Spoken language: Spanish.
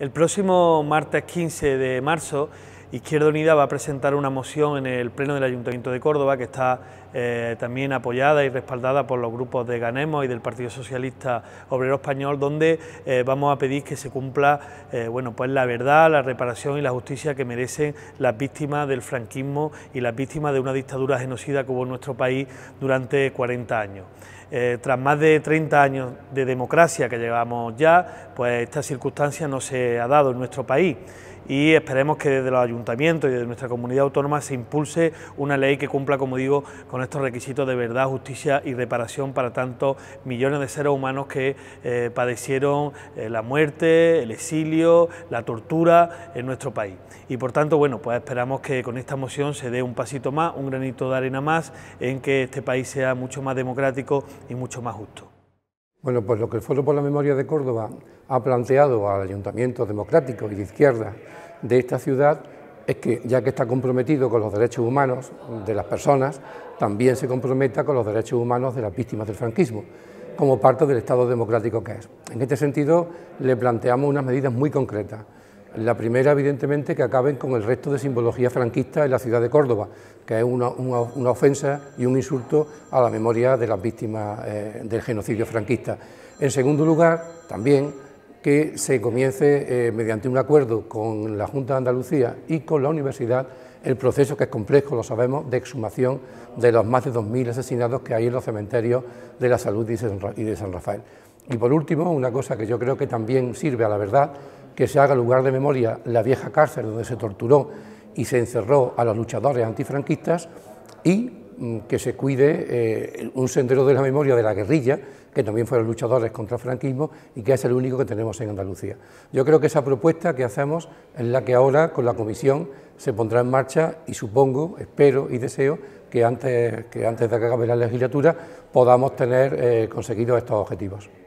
El próximo martes 15 de marzo, Izquierda Unida va a presentar una moción en el Pleno del Ayuntamiento de Córdoba que está eh, también apoyada y respaldada por los grupos de Ganemos y del Partido Socialista Obrero Español, donde eh, vamos a pedir que se cumpla eh, bueno, pues la verdad, la reparación y la justicia que merecen las víctimas del franquismo y las víctimas de una dictadura genocida que hubo en nuestro país durante 40 años. tras más de 30 años de democracia que llevamos ya, pues esta circunstancia no se ha dado en nuestro país y esperemos que desde los ayuntamientos y desde nuestra comunidad autónoma se impulse una ley que cumpla, como digo, con estos requisitos de verdad, justicia y reparación para tantos millones de seres humanos que eh, padecieron eh, la muerte, el exilio, la tortura en nuestro país. Y por tanto, bueno, pues esperamos que con esta moción se dé un pasito más, un granito de arena más en que este país sea mucho más democrático y mucho más justo. Bueno, pues lo que el Foro por la Memoria de Córdoba ha planteado al Ayuntamiento Democrático y de Izquierda de esta ciudad es que ya que está comprometido con los derechos humanos de las personas, también se comprometa con los derechos humanos de las víctimas del franquismo, como parte del Estado democrático que es. En este sentido, le planteamos unas medidas muy concretas. La primera, evidentemente, que acaben con el resto de simbología franquista en la ciudad de Córdoba, que es una, ofensa y un insulto a la memoria de las víctimas eh, del genocidio franquista. En segundo lugar, también que se comience eh, mediante un acuerdo con la Junta de Andalucía y con la universidad el proceso que es complejo, lo sabemos, de exhumación de los más de 2.000 asesinados que hay en los cementerios de la Salud y de San Rafael. Y por último, una cosa que yo creo que también sirve a la verdad, que se haga lugar de memoria la vieja cárcel donde se torturó y se encerró a los luchadores antifranquistas y mm, que se cuide eh, un sendero de la memoria de la guerrilla que también fueron luchadores contra el franquismo y que es el único que tenemos en Andalucía. Yo creo que esa propuesta que hacemos es la que ahora con la comisión se pondrá en marcha y supongo, espero y deseo que antes, que antes de que acabe la legislatura podamos tener eh, conseguidos estos objetivos.